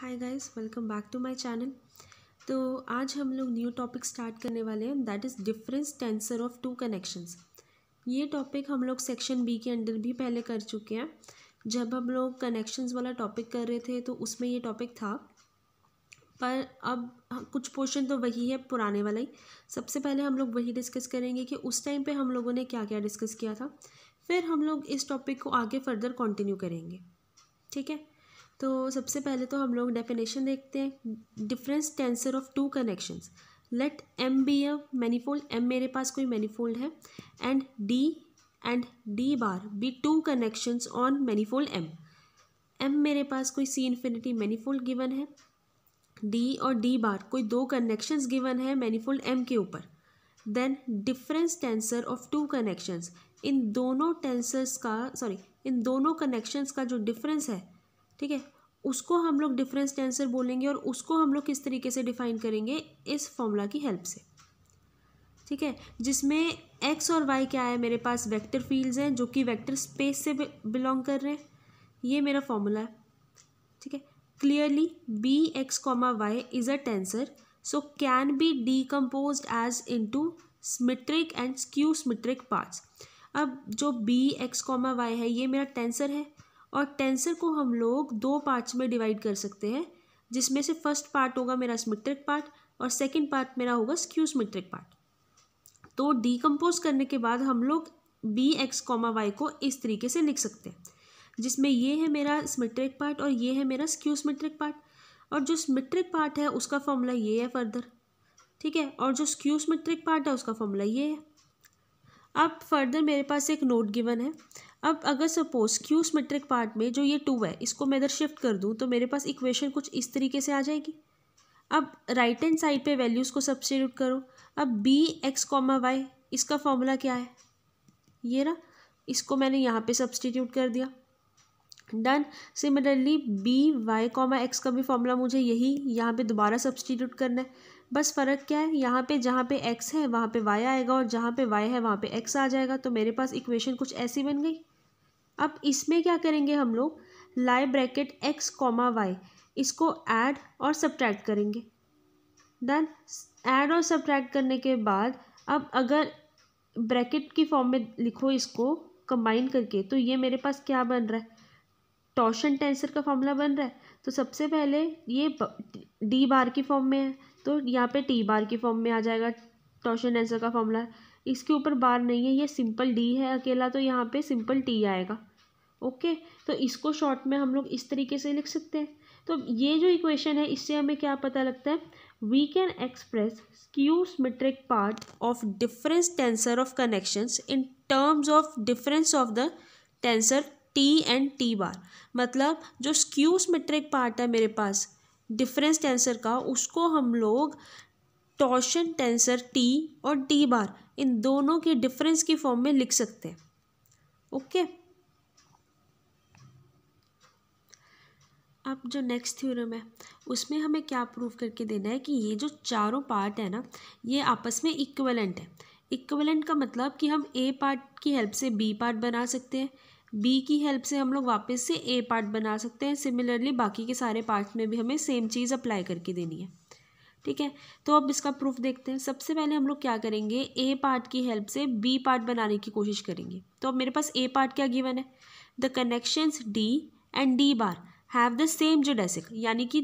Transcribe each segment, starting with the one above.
Hi guys welcome back to my channel तो आज हम लोग न्यू टॉपिक स्टार्ट करने वाले हैं that is difference tensor of two connections ये टॉपिक हम लोग सेक्शन बी के अंडर भी पहले कर चुके हैं जब हम लोग कनेक्शंस वाला टॉपिक कर रहे थे तो उसमें ये टॉपिक था पर अब कुछ पोर्शन तो वही है पुराने वाला ही सबसे पहले हम लोग वही डिस्कस करेंगे कि उस टाइम पर हम लोगों ने क्या क्या डिस्कस किया था फिर हम लोग इस टॉपिक को आगे फर्दर कंटिन्यू करेंगे ठीक है तो सबसे पहले तो हम लोग डेफिनेशन देखते हैं difference tensor of two connections let M be a manifold M मेरे पास कोई मैनीफोल्ड है and D and D bar be two connections on manifold M M मेरे पास कोई सी इन्फिनिटी मैनीफोल्ड गिवन है डी और डी बार कोई दो कनेक्शंस गिवन है मैनीफोल्ड एम के ऊपर then difference tensor of two connections इन दोनों टेंसर्स का सॉरी इन दोनों कनेक्शंस का जो डिफरेंस है ठीक है उसको हम लोग डिफरेंस टेंसर बोलेंगे और उसको हम लोग किस तरीके से डिफाइन करेंगे इस फॉर्मूला की हेल्प से ठीक है जिसमें एक्स और वाई क्या है मेरे पास वेक्टर फील्ड्स हैं जो कि वेक्टर स्पेस से बिलोंग कर रहे हैं ये मेरा फॉर्मूला है ठीक है clearly B X comma Y is a tensor so can be decompose as into symmetric and skew symmetric parts अब जो बी एक्स कॉमा वाई है ये मेरा टेंसर है और टेंसर को हम लोग दो पार्ट्स में डिवाइड कर सकते हैं जिसमें से फर्स्ट पार्ट होगा मेरा स्मिट्रिक पार्ट और सेकेंड पार्ट मेरा होगा स्क्यू स्मिट्रिक पार्ट तो डीकम्पोज करने के बाद हम लोग बी एक्स कॉमा वाई को इस तरीके से लिख सकते हैं जिसमें ये है मेरा स्मिट्रिक पार्ट और ये है मेरा स्क्यू स्मिट्रिक पार्ट और जो स्मिट्रिक पार्ट है उसका फॉर्मूला ये है फर्दर ठीक है और जो स्क्यू स्मिट्रिक पार्ट है उसका फॉर्मूला ये है अब फर्दर मेरे पास एक नोट गिवन है अब अगर सपोज क्यूस मेट्रिक पार्ट में जो ये टू है इसको मैं इधर शिफ्ट कर दूँ तो मेरे पास इक्वेशन कुछ इस तरीके से आ जाएगी अब राइट हैंड साइड पे वैल्यूज़ को सब्सिट्यूट करो अब बी एक्स कॉमा वाई इसका फॉर्मूला क्या है ये ना इसको मैंने यहाँ पे सब्सटीट्यूट कर दिया done similarly B Y comma X का भी फॉर्मूला मुझे यही यहाँ पे दोबारा सब्सटीट्यूट करना है बस फ़र्क क्या है यहाँ पे जहाँ पे एक्स है वहाँ पे वाई आएगा और जहाँ पे वाई है वहाँ पे एक्स आ जाएगा तो मेरे पास इक्वेशन कुछ ऐसी बन गई अब इसमें क्या करेंगे हम लोग Lie bracket X comma Y इसको ऐड और सब्ट्रैक्ट करेंगे देन ऐड और सब्ट्रैक्ट करने के बाद अब अगर ब्रैकेट की फॉर्म में लिखो इसको कंबाइन करके तो ये मेरे पास क्या बन रहा है टॉर्शन टेंसर का फॉर्मूला बन रहा है तो सबसे पहले ये डी बार की फॉर्म में है तो यहाँ पे टी बार की फॉर्म में आ जाएगा टॉर्शन टेंसर का फॉर्मूला इसके ऊपर बार नहीं है ये सिंपल डी है अकेला तो यहाँ पे सिंपल टी आएगा ओके तो इसको शॉर्ट में हम लोग इस तरीके से लिख सकते हैं तो ये जो इक्वेशन है इससे हमें क्या पता लगता है we can express skew symmetric part of difference tensor of connections in terms of difference of the tensor T and T bar मतलब जो स्क्यू सिमेट्रिक पार्ट है मेरे पास डिफरेंस टेंसर का उसको हम लोग टॉशन टेंसर टी और टी बार इन दोनों के डिफरेंस की फॉर्म में लिख सकते हैं ओके okay? अब जो नेक्स्ट थ्योरम है उसमें हमें क्या प्रूव करके देना है कि ये जो चारों पार्ट है ना ये आपस में इक्वलेंट है इक्वलेंट का मतलब कि हम ए पार्ट की हेल्प से बी पार्ट बना सकते हैं बी की हेल्प से हम लोग वापस से ए पार्ट बना सकते हैं सिमिलरली बाकी के सारे पार्ट में भी हमें सेम चीज़ अप्लाई करके देनी है ठीक है तो अब इसका प्रूफ देखते हैं सबसे पहले हम लोग क्या करेंगे ए पार्ट की हेल्प से बी पार्ट बनाने की कोशिश करेंगे तो अब मेरे पास ए पार्ट क्या गिवन है the connections D and D bar have the same geodesic यानी कि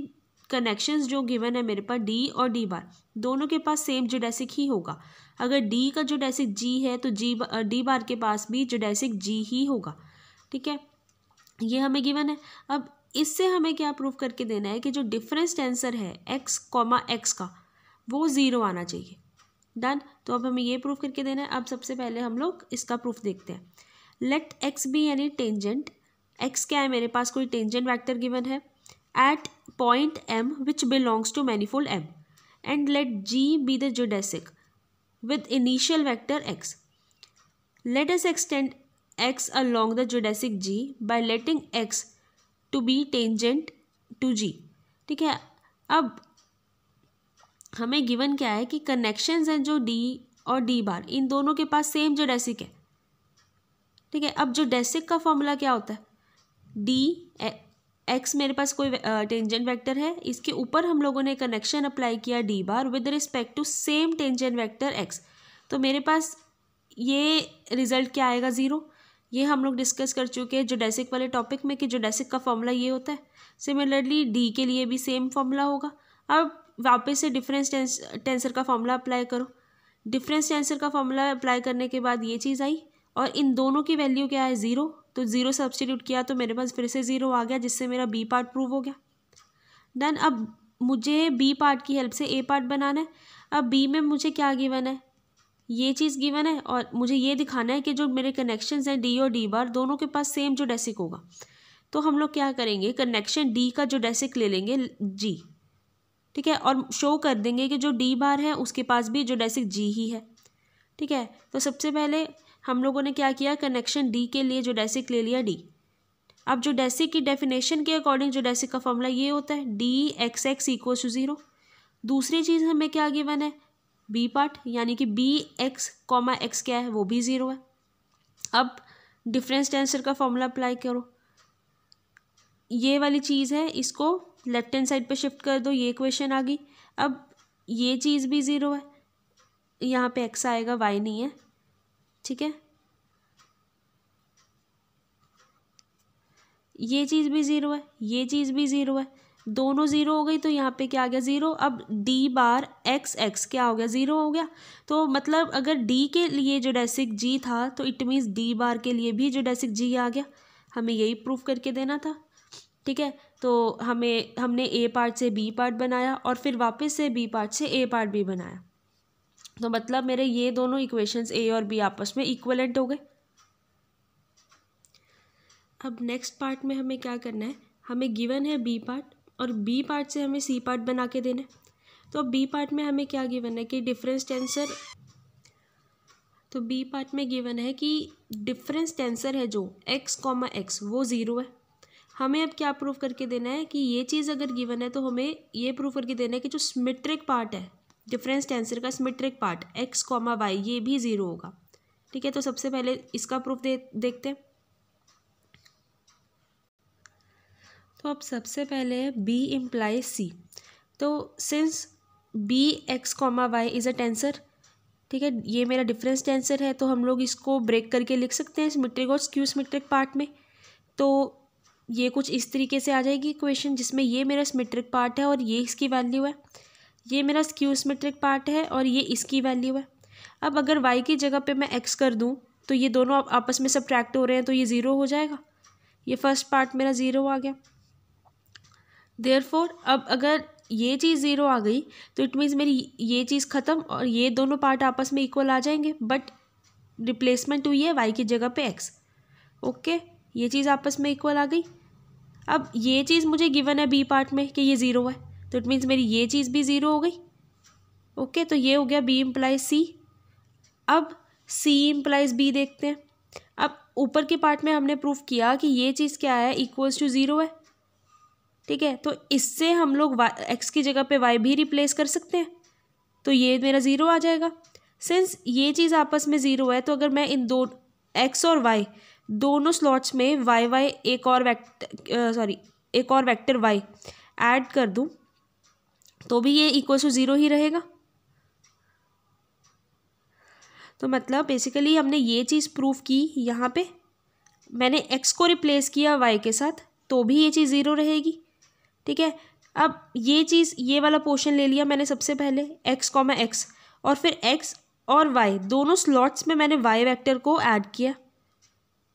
कनेक्शंस जो गिवन है मेरे पास डी और डी बार दोनों के पास सेम जोडेसिक ही होगा अगर डी का जोडेसिक जी है तो जी डी बार के पास भी जोडेसिक जी ही होगा ठीक है ये हमें गिवन है अब इससे हमें क्या प्रूफ करके देना है कि जो डिफरेंस टेंसर है एक्स कॉमा एक्स का वो ज़ीरो आना चाहिए डन तो अब हमें ये प्रूफ करके देना है अब सबसे पहले हम लोग इसका प्रूफ देखते हैं लेट एक्स बी यानी टेंजेंट एक्स क्या है मेरे पास कोई टेंजेंट वैक्टर गिवन है at point M which belongs to manifold M and let G be the geodesic with initial vector X let's extend X along the geodesic G by letting X to be tangent to G ठीक है अब हमें given क्या है कि connections हैं जो D और डी बार इन दोनों के पास सेम जोडेसिक है ठीक है अब जोडेसिक का फॉर्मूला क्या होता है डी एक्स मेरे पास कोई टेंजेंट वेक्टर है इसके ऊपर हम लोगों ने कनेक्शन अप्लाई किया D bar with respect to same tangent vector X तो मेरे पास ये रिजल्ट क्या आएगा ज़ीरो ये हम लोग डिस्कस कर चुके हैं जोडेसिक वाले टॉपिक में कि जोडेसिक का फॉर्मूला ये होता है सिमिलरली डी के लिए भी सेम फॉर्मूला होगा अब वापस से डिफरेंस टेंसर का फॉर्मूला अप्लाई करो डिफरेंस टेंसर का फॉर्मूला अप्लाई करने के बाद ये चीज़ आई और इन दोनों की वैल्यू क्या है ज़ीरो तो ज़ीरो सब्सटीट्यूट किया तो मेरे पास फिर से ज़ीरो आ गया जिससे मेरा बी पार्ट प्रूव हो गया देन अब मुझे बी पार्ट की हेल्प से ए पार्ट बनाना है अब बी में मुझे क्या गिवन है ये चीज़ गिवन है और मुझे ये दिखाना है कि जो मेरे कनेक्शन हैं डी और डी बार दोनों के पास सेम जो डेसिक होगा तो हम लोग क्या करेंगे कनेक्शन डी का जो डेसिक ले लेंगे जी ठीक है और शो कर देंगे कि जो डी बार है उसके पास भी जो डेसिक जी ही है ठीक है तो सबसे पहले हम लोगों ने क्या किया कनेक्शन डी के लिए जो डेसिक ले लिया डी अब जो डेसिक की डेफिनेशन के अकॉर्डिंग जो डेसिक का फॉर्मूला ये होता है D X X equal to zero दूसरी चीज़ हमें क्या गिवन है बी पार्ट यानी कि बी एक्स कॉमा एक्स क्या है वो भी ज़ीरो है अब डिफरेंस टेंसर का फॉर्मूला अप्लाई करो ये वाली चीज़ है इसको लेफ्ट हैंड साइड पे शिफ्ट कर दो ये क्वेश्चन आ गई अब ये चीज़ भी ज़ीरो है यहाँ पे एक्स आएगा वाई नहीं है ठीक है ये चीज़ भी ज़ीरो है ये चीज़ भी ज़ीरो है दोनों ज़ीरो हो गई तो यहाँ पे क्या आ गया ज़ीरो अब डी बार एक्स एक्स क्या हो गया ज़ीरो हो गया तो मतलब अगर डी के लिए जो डेसिक जी था तो इट मीन्स डी बार के लिए भी जो डेसिक जी आ गया हमें यही प्रूफ करके देना था ठीक है तो हमें हमने ए पार्ट से बी पार्ट बनाया और फिर वापस से बी पार्ट से ए पार्ट भी बनाया तो मतलब मेरे ये दोनों इक्वेशंस ए और बी आपस में इक्वलेंट हो गए अब नेक्स्ट पार्ट में हमें क्या करना है हमें गिवन है बी पार्ट और बी पार्ट से हमें सी पार्ट बना के देना है तो बी पार्ट में हमें क्या गिवन है कि डिफरेंस टेंसर तो बी पार्ट में गिवन है कि डिफरेंस टेंसर है जो एक्स कॉमा एक्स वो ज़ीरो है हमें अब क्या प्रूव करके देना है कि ये चीज़ अगर गिवन है तो हमें ये प्रूव करके देना है कि जो सिमेट्रिक पार्ट है डिफरेंस टेंसर का symmetric part X comma Y ये भी ज़ीरो होगा ठीक है तो सबसे पहले इसका प्रूफ दे देखते हैं तो अब सबसे पहले बी इम्प्लाई सी तो since B X comma Y is a tensor ठीक है ये मेरा डिफरेंस टेंसर है तो हम लोग इसको ब्रेक करके लिख सकते हैं सिमेट्रिक और स्क्यू सिमेट्रिक पार्ट में तो ये कुछ इस तरीके से आ जाएगी इक्वेशन जिसमें ये मेरा सिमेट्रिक पार्ट है और ये इसकी वैल्यू है ये मेरा स्क्यू सिमेट्रिक पार्ट है और ये इसकी वैल्यू है अब अगर वाई की जगह पे मैं एक्स कर दूँ तो ये दोनों आप, आपस में सब्ट्रैक्ट हो रहे हैं तो ये ज़ीरो हो जाएगा ये फर्स्ट पार्ट मेरा ज़ीरो आ गया देयरफॉर अब अगर ये चीज़ ज़ीरो आ गई तो इट मीन्स मेरी ये चीज़ ख़त्म और ये दोनों पार्ट आपस में इक्वल आ जाएंगे बट रिप्लेसमेंट हुई है वाई की जगह पे एक्स ओके ये चीज़ आपस में इक्वल आ गई अब ये चीज़ मुझे गिवन है बी पार्ट में कि ये ज़ीरो है तो इट मीन्स मेरी ये चीज़ भी ज़ीरो हो गई ओके okay, तो ये हो गया बी इम्प्लाइज सी अब सी इम्प्लाइज बी देखते हैं अब ऊपर के पार्ट में हमने प्रूफ किया कि ये चीज़ क्या है इक्वल्स टू ज़ीरो है ठीक है तो इससे हम लोग एक्स की जगह पे वाई भी रिप्लेस कर सकते हैं तो ये मेरा ज़ीरो आ जाएगा सिंस ये चीज़ आपस में ज़ीरो है तो अगर मैं इन दो एक्स और वाई दोनों स्लॉट्स में वाई वाई एक और वैक्टर सॉरी एक और वैक्टर वाई एड कर दूँ तो भी ये इक्वल टू ज़ीरो ही रहेगा तो मतलब बेसिकली हमने ये चीज़ प्रूव की यहाँ पे मैंने एक्स को रिप्लेस किया वाई के साथ तो भी ये चीज़ ज़ीरो रहेगी ठीक है अब ये चीज़ ये वाला पोर्शन ले लिया मैंने सबसे पहले एक्स कॉमा एक्स और फिर एक्स और वाई दोनों स्लॉट्स में मैंने वाई वेक्टर को ऐड किया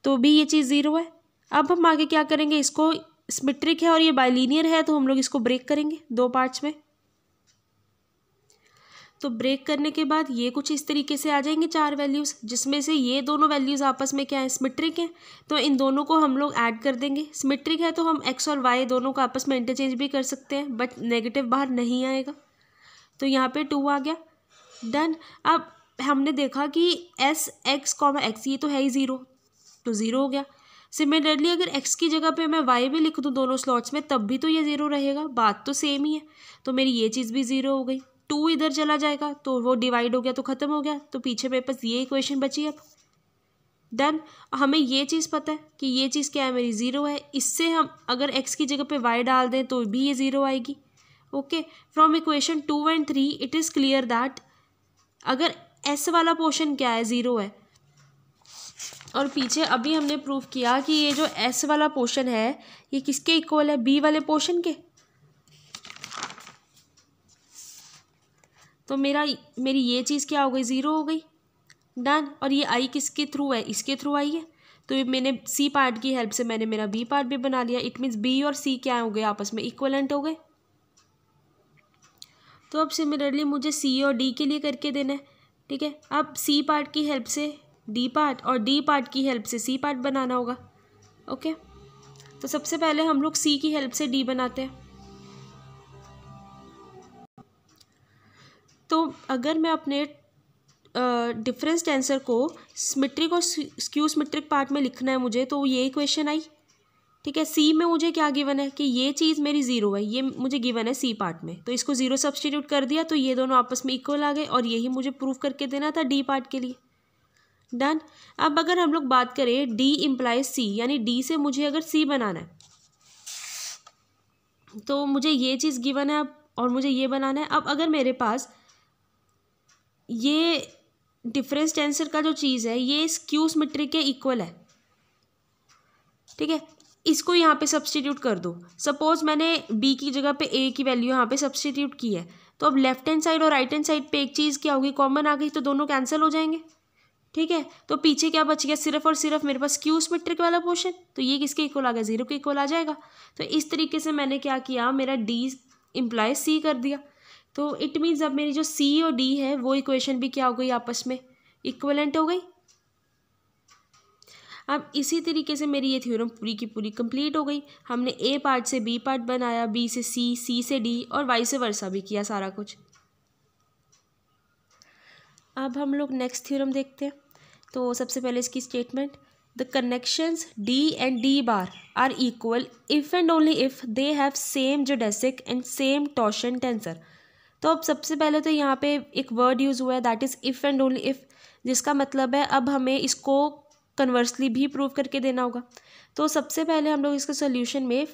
तो भी ये चीज़ ज़ीरो है अब हम आगे क्या करेंगे इसको सिमेट्रिक है और ये बाइलिनियर है तो हम लोग इसको ब्रेक करेंगे दो पार्ट्स में तो ब्रेक करने के बाद ये कुछ इस तरीके से आ जाएंगे चार वैल्यूज़ जिसमें से ये दोनों वैल्यूज़ आपस में क्या है स्मिट्रिक हैं तो इन दोनों को हम लोग ऐड कर देंगे स्मिट्रिक है तो हम एक्स और वाई दोनों को आपस में इंटरचेंज भी कर सकते हैं बट नेगेटिव बाहर नहीं आएगा तो यहाँ पे टू आ गया डन अब हमने देखा कि एस एक्स कॉमा एक्स ये तो है ही ज़ीरो तो ज़ीरो हो गया सिमिलरली अगर एक्स की जगह पे मैं वाई भी लिख दूँ दोनों स्लॉट्स में तब भी तो ये ज़ीरो रहेगा बात तो सेम ही है तो मेरी ये चीज़ भी ज़ीरो हो गई टू इधर चला जाएगा तो वो डिवाइड हो गया तो ख़त्म हो गया तो पीछे मेरे पास ये इक्वेशन बची अब देन हमें ये चीज़ पता है कि ये चीज़ क्या है मेरी ज़ीरो है इससे हम अगर एक्स की जगह पे वाई डाल दें तो भी ये ज़ीरो आएगी okay from equation two and three it is clear that अगर एस वाला पोर्शन क्या है ज़ीरो है और पीछे अभी हमने प्रूव किया कि ये जो एस वाला पोर्शन है ये किसके इक्वल है बी वाले पोर्शन के तो मेरा मेरी ये चीज़ क्या हो गई ज़ीरो हो गई डन और ये आई किसके थ्रू है इसके थ्रू आई है तो ये मैंने सी पार्ट की हेल्प से मैंने मेरा बी पार्ट भी बना लिया इट मीन्स बी और सी क्या हो गए आपस में इक्वलेंट हो गए तो अब सिमिलरली मुझे सी और डी के लिए करके देना है ठीक है अब सी पार्ट की हेल्प से डी पार्ट और डी पार्ट की हेल्प से सी पार्ट बनाना होगा ओके तो सबसे पहले हम लोग सी की हेल्प से डी बनाते हैं अगर मैं अपने डिफरेंस टेंसर को स्मिट्रिक और स्क्यू स्मिट्रिक पार्ट में लिखना है मुझे तो ये क्वेश्चन आई ठीक है सी में मुझे क्या गिवन है कि ये चीज़ मेरी ज़ीरो है ये मुझे गिवन है सी पार्ट में तो इसको ज़ीरो सब्सटीट्यूट कर दिया तो ये दोनों आपस में इक्वल आ गए और यही मुझे प्रूव करके देना था डी पार्ट के लिए डन अब अगर हम लोग बात करें डी इम्प्लाइज सी यानी डी से मुझे अगर सी बनाना है तो मुझे ये चीज़ गिवन है अब और मुझे ये बनाना है अब अगर मेरे पास ये डिफरेंस टेंसर का जो चीज़ है ये स्क्यूस मीट्रिक के इक्वल है ठीक है इसको यहाँ पे सब्सटीट्यूट कर दो सपोज़ मैंने बी की जगह पे ए की वैल्यू यहाँ पे सब्सटीट्यूट की है तो अब लेफ्ट हैंड साइड और राइट हैंड साइड पे एक चीज़ क्या होगी कॉमन आ गई तो दोनों कैंसिल हो जाएंगे ठीक है तो पीछे क्या बच गया सिर्फ और सिर्फ मेरे पास क्यूस मीट्रिक वाला पोर्शन तो ये किसके इक्वल आ गया जीरो के इक्वल आ जाएगा तो इस तरीके से मैंने क्या किया मेरा डी इम्प्लाय सी कर दिया तो इट मीन्स अब मेरी जो सी और डी है वो इक्वेशन भी क्या हो गई आपस में इक्वलेंट हो गई अब इसी तरीके से मेरी ये थ्योरम पूरी की पूरी कंप्लीट हो गई हमने ए पार्ट से बी पार्ट बनाया बी से सी सी से डी और वाई से वर्षा भी किया सारा कुछ अब हम लोग नेक्स्ट थ्योरम देखते हैं तो सबसे पहले इसकी statement the connections D and D bar are equal if and only if they have same geodesic and same torsion tensor तो अब सबसे पहले तो यहाँ पे एक वर्ड यूज़ हुआ है that is if and only if जिसका मतलब है अब हमें इसको कन्वर्सली भी प्रूव करके देना होगा तो सबसे पहले हम लोग इसके सोल्यूशन में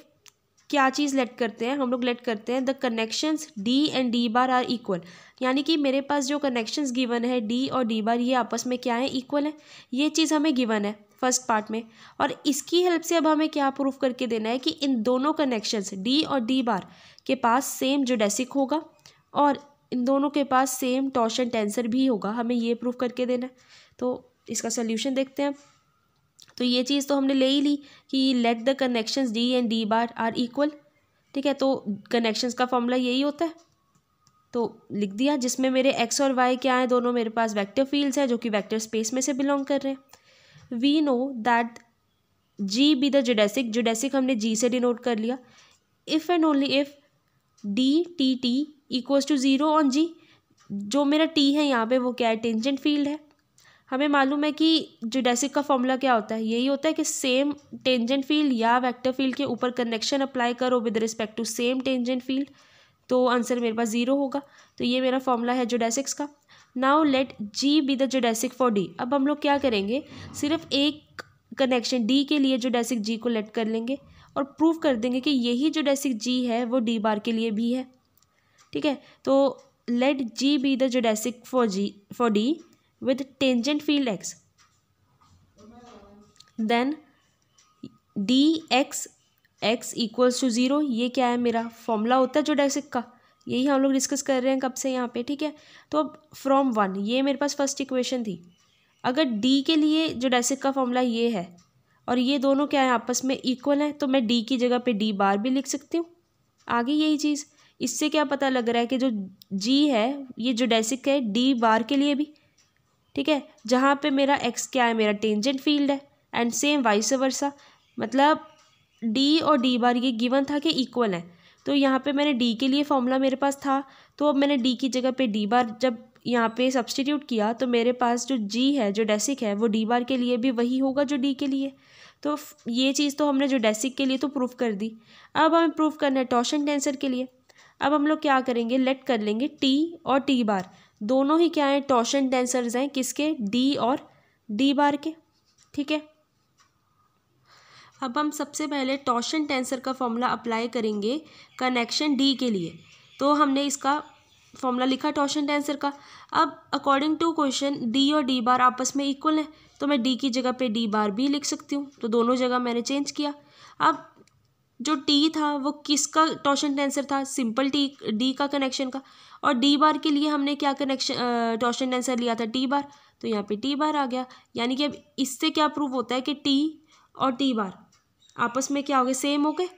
क्या चीज़ लेट करते हैं हम लोग लेट करते हैं the connections D and D bar are equal यानी कि मेरे पास जो कनेक्शंस गिवन है डी और डी बार ये आपस में क्या है इक्वल है ये चीज़ हमें गिवन है फर्स्ट पार्ट में और इसकी हेल्प से अब हमें क्या प्रूफ करके देना है कि इन दोनों कनेक्शंस डी और डी बार के पास सेम जोडेसिक होगा और इन दोनों के पास सेम टॉर्शन टेंसर भी होगा हमें ये प्रूफ करके देना है तो इसका सोल्यूशन देखते हैं तो ये चीज़ तो हमने ले ही ली कि let the connection D and D bar are equal ठीक है तो कनेक्शंस का फॉर्मूला यही होता है तो लिख दिया जिसमें मेरे एक्स और वाई क्या हैं दोनों मेरे पास वेक्टर फील्ड्स हैं जो कि वेक्टर स्पेस में से बिलोंग कर रहे हैं we know that G be the geodesic geodesic हमने जी से डिनोट कर लिया if and only if D T T equals to zero on G जो मेरा टी है यहाँ पे वो क्या है टेंजेंट फील्ड है हमें मालूम है कि जुडेसिक का फॉर्मूला क्या होता है यही होता है कि सेम टेंजेंट फील्ड या वेक्टर फील्ड के ऊपर कनेक्शन अप्लाई करो with respect to same tangent field तो आंसर मेरे पास ज़ीरो होगा तो ये मेरा फॉर्मूला है जुडेसिक्स का now let G be the geodesic for D अब हम लोग क्या करेंगे सिर्फ एक कनेक्शन डी के लिए जुडेसिक जी को लेट कर लेंगे और प्रूव कर देंगे कि यही जुडेसिक जी है वो डी बार के लिए भी है ठीक है तो let G be the geodesic for G for D with tangent field X then D X X equals to zero ये क्या है मेरा फॉर्मूला होता है जोडेसिक का यही हम लोग डिस्कस कर रहे हैं कब से यहाँ पे ठीक है तो अब फ्रॉम वन ये मेरे पास फर्स्ट इक्वेशन थी अगर डी के लिए जोडेसिक का फॉर्मूला ये है और ये दोनों क्या है आपस में इक्वल हैं तो मैं डी की जगह पे डी बार भी लिख सकती हूँ आगे यही चीज़ इससे क्या पता लग रहा है कि जो जी है ये जो डेसिक है डी बार के लिए भी ठीक है जहाँ पे मेरा एक्स क्या है मेरा टेंजेंट फील्ड है एंड सेम वाइस वर्सा मतलब डी और डी बार ये गिवन था कि इक्वल है तो यहाँ पे मैंने डी के लिए फॉर्मूला मेरे पास था तो अब मैंने डी की जगह पे डी बार जब यहाँ पे सब्सटीट्यूट किया तो मेरे पास जो जी है जो डेसिक है वो डी बार के लिए भी वही होगा जो डी के लिए तो ये चीज़ तो हमने जो डेसिक के लिए तो प्रूफ कर दी अब हमें प्रूफ करना है टॉशन टेंसर के लिए अब हम लोग क्या करेंगे लेट कर लेंगे टी और टी बार दोनों ही क्या हैं टॉशन टेंसर्स हैं किसके डी और डी बार के ठीक है अब हम सबसे पहले टॉशन टेंसर का फॉर्मूला अप्लाई करेंगे कनेक्शन डी के लिए तो हमने इसका फॉर्मूला लिखा टॉशन टेंसर का अब अकॉर्डिंग टू क्वेश्चन डी और डी बार आपस में इक्वल है तो मैं डी की जगह पे डी बार भी लिख सकती हूँ तो दोनों जगह मैंने चेंज किया अब जो टी था वो किसका टॉशन टेंसर था सिंपल टी डी का कनेक्शन का और डी बार के लिए हमने क्या कनेक्शन टॉशन टेंसर लिया था टी बार तो यहाँ पे टी बार आ गया यानी कि अब इससे क्या प्रूव होता है कि टी और टी बार आपस में क्या हो गए सेम हो गए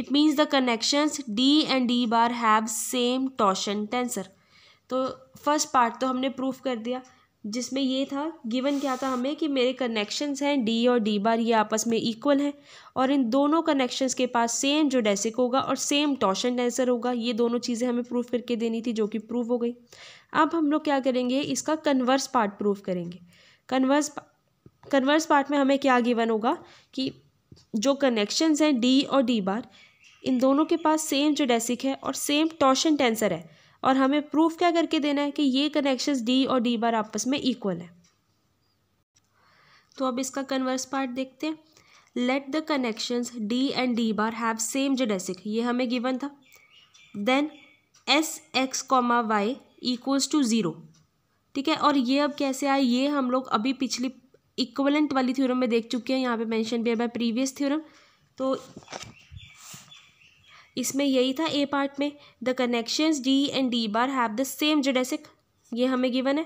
it means the connections D and D bar have same torsion tensor तो फर्स्ट पार्ट तो हमने प्रूफ कर दिया जिसमें ये था गिवन क्या था हमें कि मेरे कनेक्शंस हैं डी और डी बार ये आपस में इक्वल हैं और इन दोनों कनेक्शंस के पास सेम जो डेसिक होगा और सेम टॉशन डेंसर होगा ये दोनों चीज़ें हमें प्रूफ करके देनी थी जो कि प्रूफ हो गई अब हम लोग क्या करेंगे इसका कन्वर्स पार्ट प्रूफ करेंगे कन्वर्स कन्वर्स पार्ट में हमें क्या गिवन होगा कि जो कनेक्शंस हैं डी और डी बार इन दोनों के पास सेम जो डेसिक है और सेम टॉशन टेंसर है और हमें प्रूफ क्या करके देना है कि ये कनेक्शन डी और डी बार आपस में इक्वल है तो अब इसका कन्वर्स पार्ट देखते हैं let the connections D and D bar have same geodesic ये हमें गिवन था then S X comma Y equals to zero ठीक है और ये अब कैसे आए ये हम लोग अभी पिछली इक्वलेंट वाली थ्योरम में देख चुके हैं यहाँ पे मेंशन भी है बाय प्रीवियस थ्योरम तो इसमें यही था ए पार्ट में the connections D and D bar have the same geodesic ये हमें गिवन है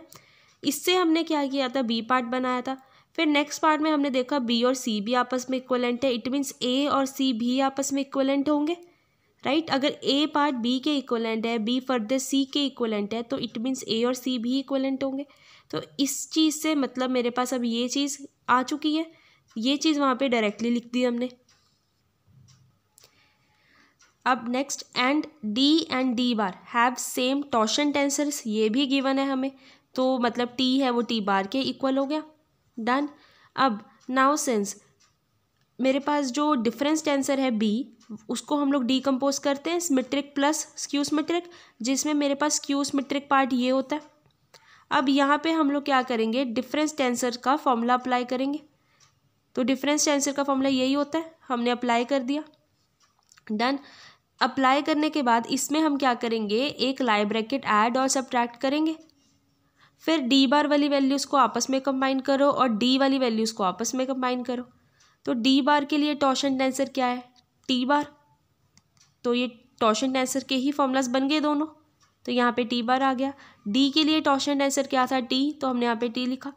इससे हमने क्या किया था बी पार्ट बनाया था फिर नेक्स्ट पार्ट में हमने देखा बी और सी भी आपस में इक्वलेंट है इट मीन्स ए और सी भी आपस में इक्वलेंट होंगे राइट right? अगर ए पार्ट बी के इक्वलेंट है बी फर्दर सी के इक्वलेंट है तो इट मीन्स ए और सी भी इक्वलेंट होंगे तो इस चीज़ से मतलब मेरे पास अब ये चीज़ आ चुकी है ये चीज़ वहाँ पे डायरेक्टली लिख दी हमने अब next and D and D bar have same torsion tensors ये भी गिवन है हमें तो मतलब टी है वो टी बार के इक्वल हो गया डन अब नाउ सेंस मेरे पास जो डिफरेंस टेंसर है बी उसको हम लोग डीकम्पोज करते हैं स्मिट्रिक प्लस स्क्यूस मिट्रिक जिसमें मेरे पास स्क्यूस मिट्रिक पार्ट ये होता है अब यहाँ पे हम लोग क्या करेंगे डिफरेंस टेंसर का फॉर्मूला अप्लाई करेंगे तो डिफरेंस टेंसर का फॉर्मूला यही होता है हमने अप्लाई कर दिया डन अप्लाई करने के बाद इसमें हम क्या करेंगे एक लाई ब्रैकेट ऐड और सब्ट्रैक्ट करेंगे फिर डी बार वाली वैल्यूज़ को आपस में कंबाइन करो और डी वाली वैल्यूज़ को आपस में कंबाइन करो तो डी बार के लिए टॉशन टेंसर क्या है टी बार तो ये टॉशन टेंसर के ही फॉर्मूलाज बन गए दोनों तो यहाँ पे टी बार आ गया डी के लिए टॉशन टेंसर क्या था टी तो हमने यहाँ पे टी लिखा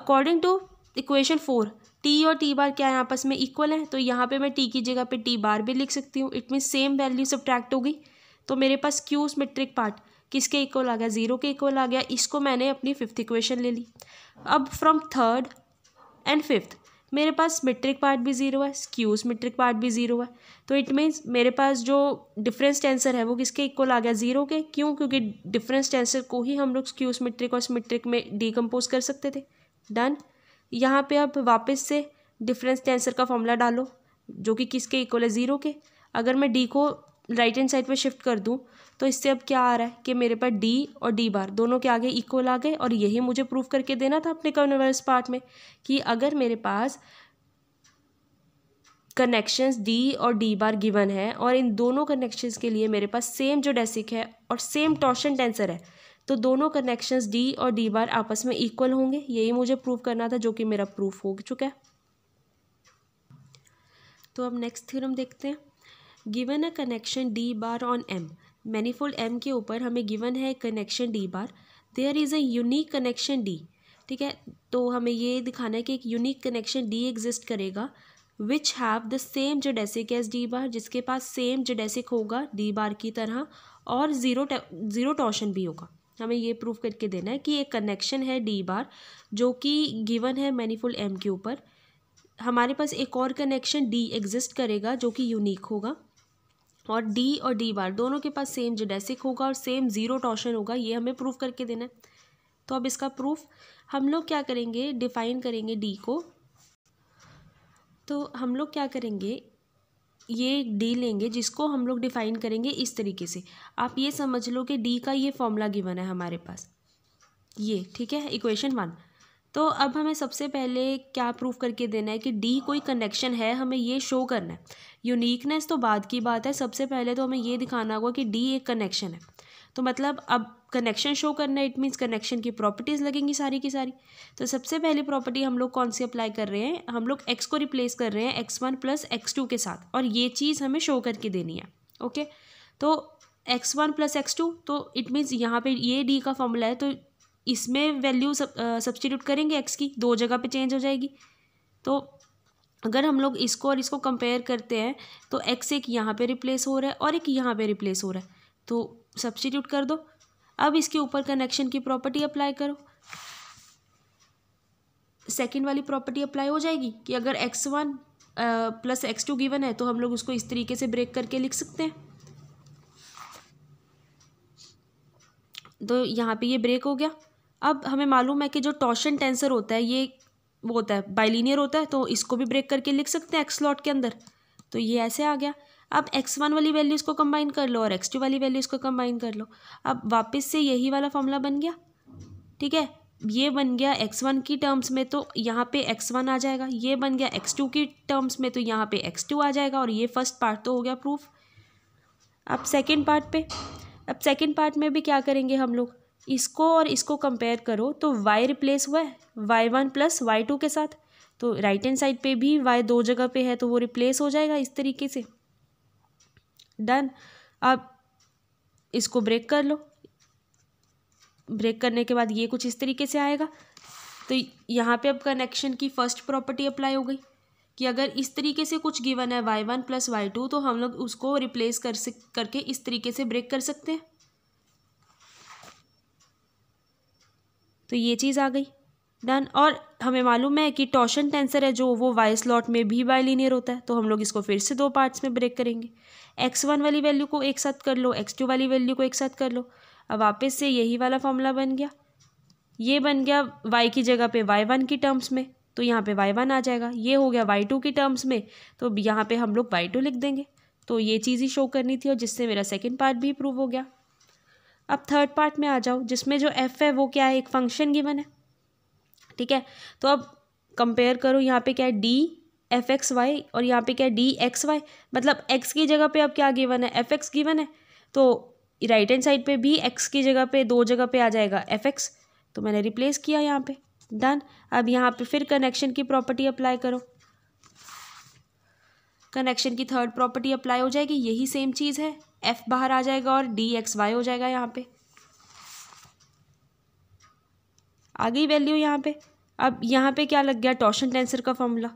according to equation four T और टी बार क्या है आपस में इक्वल है तो यहाँ पे मैं टी की जगह पे टी बार भी लिख सकती हूँ it mean same value subtract होगी तो मेरे पास उस मेट्रिक पार्ट किसके इक्वल आ गया ज़ीरो के इक्वल आ गया इसको मैंने अपनी फिफ्थ इक्वेशन ले ली अब फ्रॉम थर्ड एंड फिफ्थ मेरे पास मेट्रिक पार्ट भी ज़ीरो है स्क्यूज मेट्रिक पार्ट भी ज़ीरो है तो इट मीन्स मेरे पास जो डिफरेंस टेंसर है वो किसके इक्वल आ गया ज़ीरो के क्यों क्योंकि डिफरेंस टेंसर को ही हम लोग स्क्यूज मेट्रिक और मेट्रिक में डीकम्पोज कर सकते थे डन यहाँ पे आप वापस से डिफरेंस टेंसर का फॉर्मूला डालो जो कि किसके इक्वल है ज़ीरो के अगर मैं डी को राइट हैंड साइड पर शिफ्ट कर दूँ तो इससे अब क्या आ रहा है कि मेरे पास डी और डी बार दोनों के आगे इक्वल आ गए और यही मुझे प्रूव करके देना था अपने कन्वर्स पार्ट में कि अगर मेरे पास कनेक्शंस डी और डी बार गिवन है और इन दोनों कनेक्शंस के लिए मेरे पास सेम जो डेसिक है और सेम टॉर्शन टेंसर है तो दोनों कनेक्शंस डी और डी बार आपस में इक्वल होंगे यही मुझे प्रूव करना था जो कि मेरा प्रूफ हो चुका है तो अब नेक्स्ट थ्योरम देखते हैं given a connection D bar on M manifold M के ऊपर हमें गिवन है connection D bar there is a unique connection D ठीक है तो हमें ये दिखाना है कि एक यूनिक कनेक्शन डी एग्जिस्ट करेगा which have the same geodesic as D bar जिसके पास सेम जेडेसिक होगा डी बार की तरह और ज़ीरो ज़ीरो टॉशन भी होगा हमें ये प्रूफ करके देना है कि एक कनेक्शन है डी बार जो कि गिवन है मैनीफुल एम के ऊपर हमारे पास एक और कनेक्शन डी एग्जिस्ट करेगा जो कि यूनिक होगा और डी और डी बार दोनों के पास सेम जेडेसिक होगा और सेम ज़ीरो टॉशन होगा ये हमें प्रूफ करके देना है तो अब इसका प्रूफ हम लोग क्या करेंगे डिफ़ाइन करेंगे डी को तो हम लोग क्या करेंगे ये डी लेंगे जिसको हम लोग डिफ़ाइन करेंगे इस तरीके से आप ये समझ लो कि डी का ये फॉर्मूला गिवन है हमारे पास ये ठीक है इक्वेशन वन तो अब हमें सबसे पहले क्या प्रूफ करके देना है कि डी कोई कनेक्शन है हमें ये शो करना है यूनिकनेस तो बाद की बात है सबसे पहले तो हमें ये दिखाना होगा कि डी एक कनेक्शन है तो मतलब अब कनेक्शन शो करना है इट मीन्स कनेक्शन की प्रॉपर्टीज़ लगेंगी सारी की सारी तो सबसे पहली प्रॉपर्टी हम लोग कौन सी अप्लाई कर रहे हैं हम लोग एक्स को रिप्लेस कर रहे हैं X one plus X two के साथ और ये चीज़ हमें शो करके देनी है ओके तो X one plus X two तो इट मीन्स यहाँ पे ये डी का फॉर्मूला है तो इसमें वैल्यू सब uh, करेंगे एक्स की दो जगह पर चेंज हो जाएगी तो अगर हम लोग इसको और इसको कंपेयर करते हैं तो एक्स एक यहाँ पर रिप्लेस हो रहा है और एक यहाँ पर रिप्लेस हो रहा है तो सब्सटीट्यूट कर दो अब इसके ऊपर कनेक्शन की प्रॉपर्टी अप्लाई करो सेकेंड वाली प्रॉपर्टी अप्लाई हो जाएगी कि अगर X one plus X two given है तो हम लोग उसको इस तरीके से ब्रेक करके लिख सकते हैं तो यहाँ पे ये ब्रेक हो गया अब हमें मालूम है कि जो टॉशन टेंसर होता है ये वो होता है बाइलिनियर होता है तो इसको भी ब्रेक करके लिख सकते हैं एक्स लॉट के अंदर तो ये ऐसे आ गया अब एक्स वन वाली वैल्यूज़ को कंबाइन कर लो और एक्स टू वाली वैल्यूज़ को कंबाइन कर लो अब वापस से यही वाला फॉर्मूला बन गया ठीक है ये बन गया एक्स वन की टर्म्स में तो यहाँ पे एक्स वन आ जाएगा ये बन गया एक्स टू की टर्म्स में तो यहाँ पे एक्स टू आ जाएगा और ये फर्स्ट पार्ट तो हो गया प्रूफ अब सेकेंड पार्ट पे अब सेकेंड पार्ट में भी क्या करेंगे हम लोग इसको और इसको कंपेयर करो तो y रिप्लेस हुआ है Y one plus Y two के साथ तो राइट हैंड साइड पे भी y दो जगह पे है तो वो रिप्लेस हो जाएगा इस तरीके से डन अब इसको ब्रेक कर लो ब्रेक करने के बाद ये कुछ इस तरीके से आएगा तो यहाँ पे अब कनेक्शन की फर्स्ट प्रॉपर्टी अप्लाई हो गई कि अगर इस तरीके से कुछ गिवन है Y one plus Y two तो हम लोग उसको रिप्लेस कर सक करके इस तरीके से ब्रेक कर सकते हैं तो ये चीज़ आ गई डन और हमें मालूम है कि टॉशन टेंसर है जो वो वाई स्लॉट में भी बाइलिनियर होता है तो हम लोग इसको फिर से दो पार्ट्स में ब्रेक करेंगे एक्स वन वाली वैल्यू को एक साथ कर लो एक्स टू वाली वैल्यू को एक साथ कर लो अब वापस से यही वाला फॉर्मूला बन गया ये बन गया वाई की जगह पे वाई वन की टर्म्स में तो यहाँ पे वाई वन आ जाएगा ये हो गया वाई टू की टर्म्स में तो यहाँ पे हम लोग वाई टू लिख देंगे तो ये चीज़ ही शो करनी थी और जिससे मेरा सेकेंड पार्ट भी प्रूव हो गया अब थर्ड पार्ट में आ जाओ जिसमें जो एफ़ है वो क्या है एक फंक्शन गिवन है ठीक है तो अब कंपेयर करो यहाँ पे क्या है डी एफ एक्स वाई और यहाँ पे क्या है डी एक्स वाई मतलब एक्स की जगह पे अब क्या गिवन है एफ एक्स गिवन है तो राइट हैंड साइड पे भी एक्स की जगह पे दो जगह पे आ जाएगा एफ एक्स तो मैंने रिप्लेस किया यहाँ पे डन अब यहाँ पे फिर कनेक्शन की प्रॉपर्टी अप्लाई करो कनेक्शन की थर्ड प्रॉपर्टी अप्लाई हो जाएगी यही सेम चीज़ है एफ बाहर आ जाएगा और डी एक्स वाई हो जाएगा यहाँ पर आ गई वैल्यू यहाँ पे अब यहाँ पे क्या लग गया टॉशन टेंसर का फॉर्मूला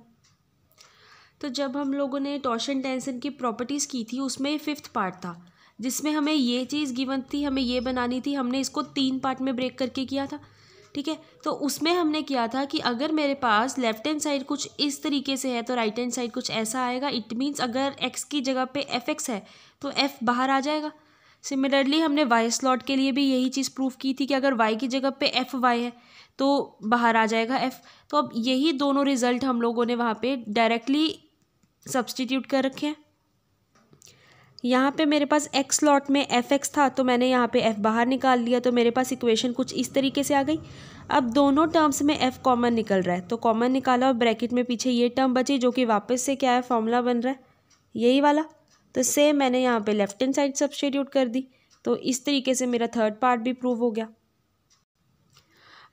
तो जब हम लोगों ने टॉशन टेंसर की प्रॉपर्टीज़ की थी उसमें फिफ्थ पार्ट था जिसमें हमें ये चीज़ गिवन थी हमें ये बनानी थी हमने इसको तीन पार्ट में ब्रेक करके किया था ठीक है तो उसमें हमने किया था कि अगर मेरे पास लेफ्ट हैंड साइड कुछ इस तरीके से है तो राइट हैंड साइड कुछ ऐसा आएगा इट मीन्स अगर एक्स की जगह पे एफ एक्स है तो एफ बाहर आ जाएगा सिमिलरली हमने वाई स्लॉट के लिए भी यही चीज़ प्रूफ की थी कि अगर वाई की जगह पे एफ़ वाई है तो बाहर आ जाएगा एफ़ तो अब यही दोनों रिजल्ट हम लोगों ने वहाँ पे डायरेक्टली सब्सटीट्यूट कर रखे हैं यहाँ पे मेरे पास एक्स स्लॉट में एफ एक्स था तो मैंने यहाँ पे एफ़ बाहर निकाल लिया तो मेरे पास इक्वेशन कुछ इस तरीके से आ गई अब दोनों टर्म्स में एफ़ कॉमन निकल रहा है तो कॉमन निकाला और ब्रैकेट में पीछे ये टर्म बची जो कि वापस से क्या है फॉर्मूला बन रहा है यही वाला तो सेम मैंने यहाँ पे लेफ्ट हैंड साइड सब्सटीट्यूट कर दी तो इस तरीके से मेरा थर्ड पार्ट भी प्रूव हो गया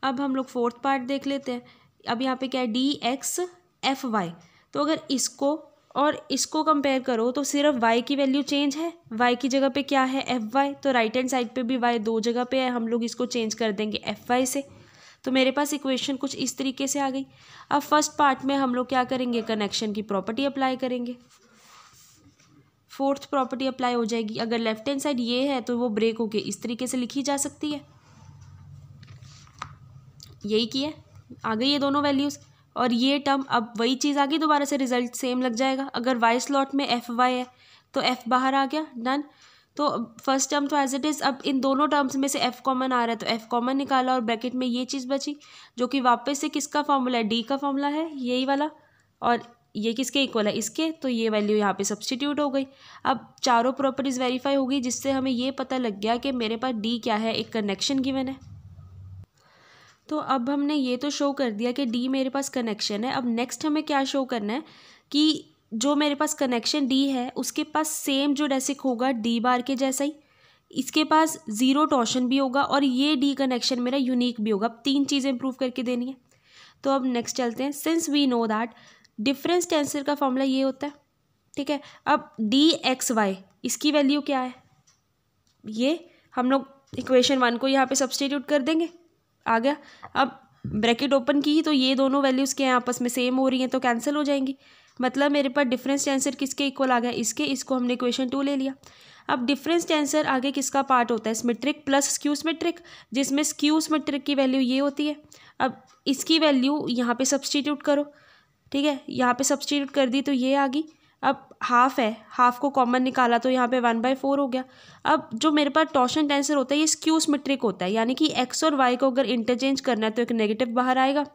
अब हम लोग फोर्थ पार्ट देख लेते हैं अब यहाँ पे क्या है डी एक्स एफ वाई तो अगर इसको और इसको कंपेयर करो तो सिर्फ वाई की वैल्यू चेंज है वाई की जगह पे क्या है एफ वाई तो राइट हैंड साइड पे भी वाई दो जगह पे है हम लोग इसको चेंज कर देंगे एफ वाई से तो मेरे पास इक्वेशन कुछ इस तरीके से आ गई अब फर्स्ट पार्ट में हम लोग क्या करेंगे कनेक्शन की प्रॉपर्टी अप्लाई करेंगे फोर्थ प्रॉपर्टी अप्लाई हो जाएगी अगर लेफ्ट हैंड साइड ये है तो वो ब्रेक होके इस तरीके से लिखी जा सकती है यही की है आ गई ये दोनों वैल्यूज़ और ये टर्म अब वही चीज़ आ गई दोबारा से रिजल्ट सेम लग जाएगा अगर वाई स्लॉट में एफ वाई है तो एफ बाहर आ गया डन तो फर्स्ट टर्म तो एज इट इज़ अब इन दोनों टर्म्स में से एफ कॉमन आ रहा है तो एफ कॉमन निकाला और ब्रैकेट में ये चीज़ बची जो कि वापस से किसका फॉर्मूला है डी का फॉर्मूला है यही वाला और ये किसके इक्वल है इसके तो ये वैल्यू यहाँ पे सब्सटीट्यूट हो गई अब चारों प्रॉपर्टीज़ वेरीफाई होगी जिससे हमें ये पता लग गया कि मेरे पास डी क्या है एक कनेक्शन गिवन है तो अब हमने ये तो शो कर दिया कि डी मेरे पास कनेक्शन है अब नेक्स्ट हमें क्या शो करना है कि जो मेरे पास कनेक्शन डी है उसके पास सेम जो डेसिक होगा डी बार के जैसा ही इसके पास ज़ीरो टॉशन भी होगा और ये डी कनेक्शन मेरा यूनिक भी होगा अब तीन चीज़ें इम्प्रूव करके देनी है तो अब नेक्स्ट चलते हैं since we know that difference tensor का फॉर्मूला ये होता है ठीक है अब डी एक्स वाई इसकी वैल्यू क्या है ये हम लोग इक्वेशन वन को यहाँ पे सब्सटीट्यूट कर देंगे आ गया अब ब्रैकेट ओपन की तो ये दोनों वैल्यूज़ के हैं आपस में सेम हो रही हैं तो कैंसिल हो जाएंगी मतलब मेरे पास डिफरेंस टेंसर किसके इक्वल आ गया इसके इसको हमने इक्वेशन टू ले लिया अब डिफरेंस टेंसर आगे किसका पार्ट होता है स्मेट्रिक प्लस स्क्यूस मेट्रिक जिसमें स्क्यूस मेट्रिक की वैल्यू ये होती है अब इसकी वैल्यू यहाँ पे सब्सटीट्यूट करो ठीक है यहाँ पे सब्सटीट्यूट कर दी तो ये आ गई अब हाफ़ है हाफ़ को कॉमन निकाला तो यहाँ पे वन बाई फोर हो गया अब जो मेरे पास टॉशन टेंसर होता है ये स्क्यूस सिमेट्रिक होता है यानी कि एक्स और वाई को अगर इंटरचेंज करना है तो एक नेगेटिव बाहर आएगा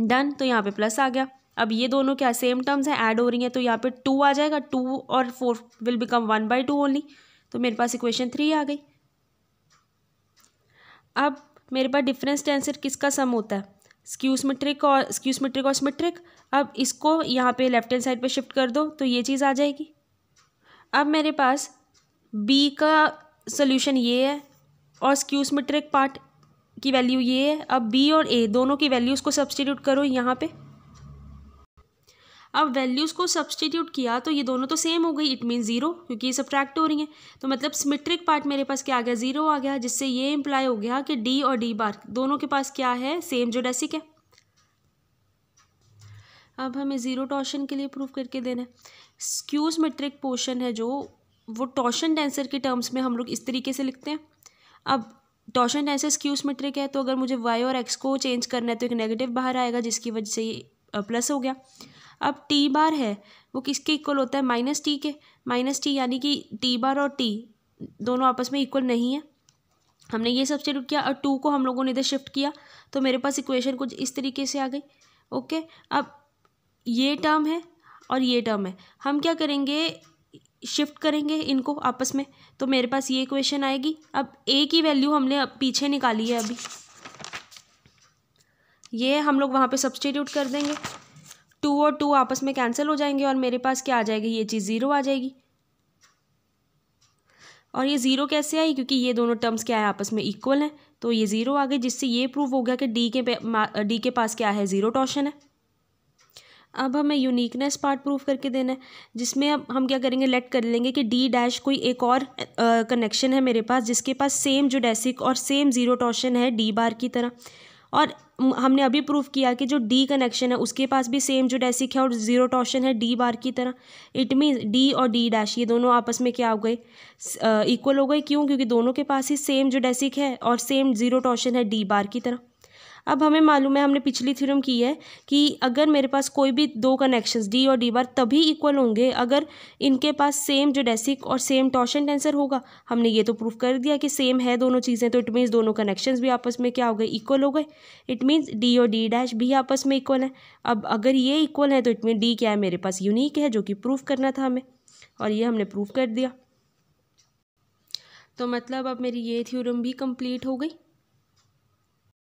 डन तो यहाँ पे प्लस आ गया अब ये दोनों क्या सेम टर्म्स हैं ऐड हो रही हैं तो यहाँ पे टू आ जाएगा टू और four will become one by two only तो मेरे पास इक्वेशन थ्री आ गई अब मेरे पास डिफरेंस टेंसर किसका सम होता है स्क्यूसमेट्रिक और स्क्यूसमेट्रिक और सिमेट्रिक अब इसको यहाँ पे लेफ्ट हैंड साइड पे शिफ्ट कर दो तो ये चीज़ आ जाएगी अब मेरे पास बी का सोल्यूशन ये है और स्क्यूसमेट्रिक पार्ट की वैल्यू ये है अब बी और ए दोनों की वैल्यूज़ को सब्सटीट्यूट करो यहाँ पर अब वैल्यूज़ को सब्सटीट्यूट किया तो ये दोनों तो सेम हो गई इट मीन ज़ीरो क्योंकि ये सब्ट्रैक्ट हो रही हैं तो मतलब सिमेट्रिक पार्ट मेरे पास क्या आ गया ज़ीरो आ गया जिससे ये इम्प्लाई हो गया कि डी और डी बार दोनों के पास क्या है सेम जो डेसिक है अब हमें ज़ीरो टॉशन के लिए प्रूव करके देना है स्क्यू सिमेट्रिक पोर्शन है जो वो टॉशन डेंसर के टर्म्स में हम लोग इस तरीके से लिखते हैं अब टॉशन डेंसर स्क्यू सिमेट्रिक है तो अगर मुझे वाई और एक्स को चेंज करना है तो एक नेगेटिव बाहर आएगा जिसकी वजह से ये प्लस हो गया अब टी बार है वो किसके इक्वल होता है माइनस टी के माइनस टी यानी कि टी बार और टी दोनों आपस में इक्वल नहीं है हमने ये सब्सटीट्यूट किया और टू को हम लोगों ने इधर शिफ्ट किया तो मेरे पास इक्वेशन कुछ इस तरीके से आ गई ओके अब ये टर्म है और ये टर्म है हम क्या करेंगे शिफ्ट करेंगे इनको आपस में तो मेरे पास ये इक्वेशन आएगी अब ए की वैल्यू हमने पीछे निकाली है अभी ये हम लोग वहाँ पे सब्सटीट्यूट कर देंगे टू और टू आपस में कैंसिल हो जाएंगे और मेरे पास क्या आ जाएगी ये चीज़ ज़ीरो आ जाएगी और ये ज़ीरो कैसे आई क्योंकि ये दोनों टर्म्स क्या है आपस में इक्वल हैं तो ये ज़ीरो आ गई जिससे ये प्रूव हो गया कि डी के डी के पास क्या है ज़ीरो टॉशन है अब हमें यूनिकनेस पार्ट प्रूफ करके देना है जिसमें अब हम क्या करेंगे लेट कर लेंगे कि डी डैश कोई एक और कनेक्शन है मेरे पास जिसके पास सेम जुडेसिक और सेम ज़ीरो टॉशन है डी बार की तरह और हमने अभी प्रूफ किया कि जो डी कनेक्शन है उसके पास भी सेम जो डेसिक है और जीरो टॉशन है डी बार की तरह इट मीन डी और डी डैश ये दोनों आपस में क्या हो गए इक्वल हो गए क्यों क्योंकि दोनों के पास ही सेम जो डेसिक है और सेम जीरो टॉशन है डी बार की तरह अब हमें मालूम है हमने पिछली थ्योरम की है कि अगर मेरे पास कोई भी दो कनेक्शंस डी और डी बार तभी इक्वल होंगे अगर इनके पास सेम जोडेसिक और सेम टॉर्शन टेंसर होगा हमने ये तो प्रूफ कर दिया कि सेम है दोनों चीज़ें तो इट मीन्स दोनों कनेक्शंस भी आपस में क्या हो गए इक्वल हो गए इट मीन्स डी और डी डैश भी आपस में इक्वल है अब अगर ये इक्वल है तो इट मीन डी क्या है मेरे पास यूनिक है जो कि प्रूफ करना था हमें और ये हमने प्रूफ कर दिया तो मतलब अब मेरी ये थ्योरम भी कंप्लीट हो गई